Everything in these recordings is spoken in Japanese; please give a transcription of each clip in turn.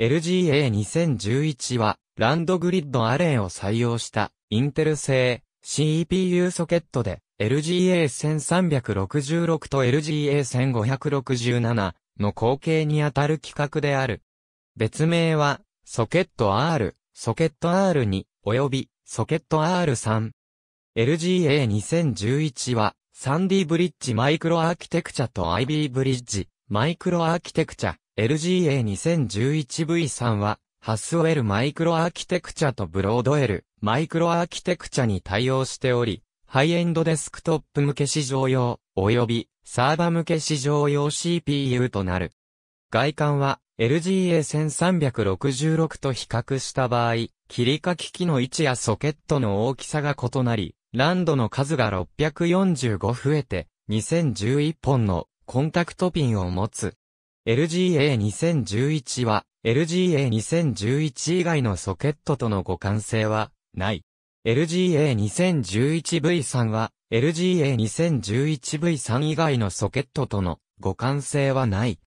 LGA2011 は、ランドグリッドアレイを採用した、インテル製 CPU ソケットで、LGA1366 と LGA1567 の後継にあたる規格である。別名は、ソケット R、ソケット R2、及び、ソケット R3。LGA2011 は、サンディブリッジマイクロアーキテクチャと IB ブリッジマイクロアーキテクチャ LGA2011V3 は、ハスウェルマイクロアーキテクチャとブロードエルマイクロアーキテクチャに対応しており、ハイエンドデスクトップ向け市場用、及びサーバ向け市場用 CPU となる。外観は LGA1366 と比較した場合、切り書き機の位置やソケットの大きさが異なり、ランドの数が645増えて、2011本のコンタクトピンを持つ。LGA2011 は、LGA2011 以外のソケットとの互換性は、ない。LGA2011V3 は、LGA2011V3 以外のソケットとの互換性はない。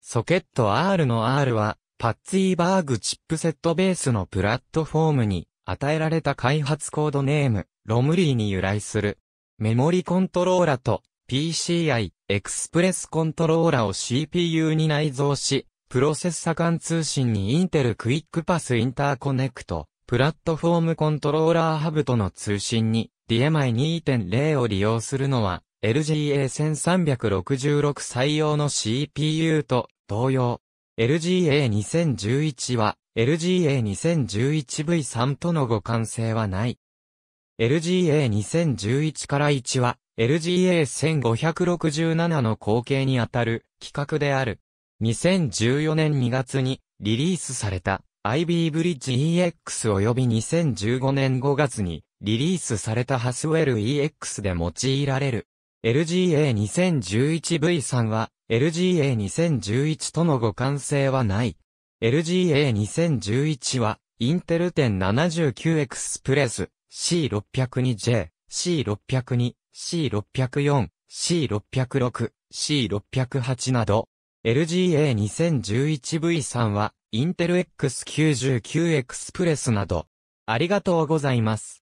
ソケット R の R は、パッツィーバーグチップセットベースのプラットフォームに与えられた開発コードネーム、ロムリーに由来する。メモリコントローラと PCI、エクスプレスコントローラを CPU に内蔵し、プロセッサ間通信にインテルクイックパスインターコネクト、プラットフォームコントローラーハブとの通信に DMI2.0 を利用するのは LGA1366 採用の CPU と同様。LGA2011 は LGA2011V3 との互換性はない。LGA2011 から1は LGA1567 の後継にあたる企画である。2014年2月にリリースされた IB ブリッジ EX 及び2015年5月にリリースされたハスウェル EX で用いられる。LGA2011V3 は LGA2011 との互換性はない。LGA2011 はインテル 1079X プレス C602J C602、C604、C606、C608 など、LGA2011V3 は、インテル X99 エクスプレスなど、ありがとうございます。